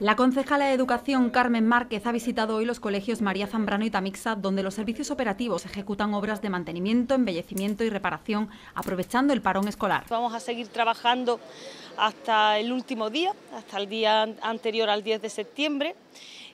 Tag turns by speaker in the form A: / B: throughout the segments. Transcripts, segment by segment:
A: La concejala de Educación, Carmen Márquez, ha visitado hoy los colegios María Zambrano y Tamixa, donde los servicios operativos ejecutan obras de mantenimiento, embellecimiento y reparación, aprovechando el parón escolar.
B: Vamos a seguir trabajando hasta el último día, hasta el día anterior al 10 de septiembre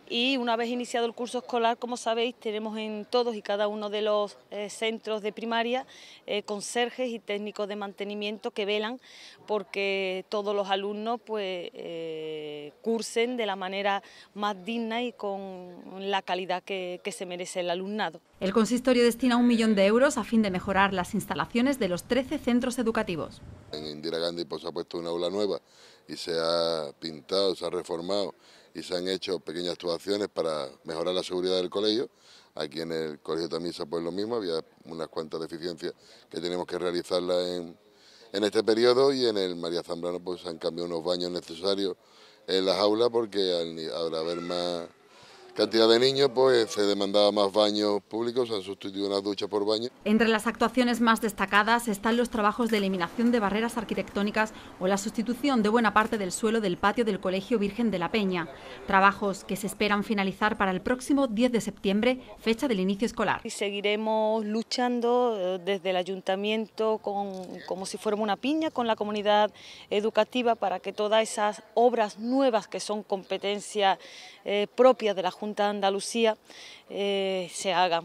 B: y una vez iniciado el curso escolar, como sabéis, tenemos en todos y cada uno de los eh, centros de primaria eh, conserjes y técnicos de mantenimiento que velan porque todos los alumnos pues, eh, cursen de la manera más digna y con la calidad que se merece el alumnado.
A: El consistorio destina un millón de euros a fin de mejorar las instalaciones de los 13 centros educativos.
C: En Indira Gandhi se ha puesto una aula nueva y se ha pintado, se ha reformado y se han hecho pequeñas actuaciones para mejorar la seguridad del colegio. Aquí en el colegio también se ha puesto lo mismo, había unas cuantas deficiencias que tenemos que realizarlas en, este periodo y en el María Zambrano pues, se han cambiado unos baños necesarios en las aulas porque habrá haber más cantidad de niños, pues se demandaba más baños públicos, se han sustituido una ducha por baño.
A: Entre las actuaciones más destacadas están los trabajos de eliminación de barreras arquitectónicas o la sustitución de buena parte del suelo del patio del Colegio Virgen de la Peña, trabajos que se esperan finalizar para el próximo 10 de septiembre, fecha
B: del inicio escolar. Y seguiremos luchando eh, desde el ayuntamiento con, como si fuéramos una piña con la comunidad educativa para que todas esas obras nuevas que son competencia eh, propia de la Junta Junta de Andalucía eh, se haga.